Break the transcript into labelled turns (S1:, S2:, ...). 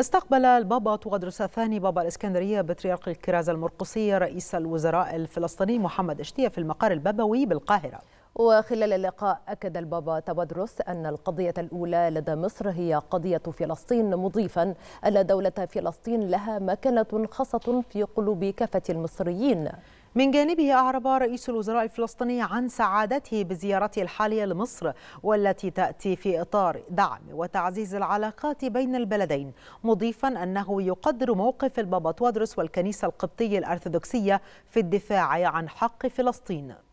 S1: استقبل البابا تغدرس الثاني بابا الإسكندرية بطريرك الكرازة المرقصية رئيس الوزراء الفلسطيني محمد اشتية في المقر البابوي بالقاهرة
S2: وخلال اللقاء أكد البابا تبدرس أن القضية الأولى لدى مصر هي قضية فلسطين مضيفا أن دولة فلسطين لها مكانة خاصة في قلوب كافة
S1: المصريين من جانبه أعرب رئيس الوزراء الفلسطيني عن سعادته بزيارته الحالية لمصر والتي تأتي في إطار دعم وتعزيز العلاقات بين البلدين مضيفا أنه يقدر موقف البابا تودرس والكنيسة القبطية الأرثوذكسية في الدفاع عن حق فلسطين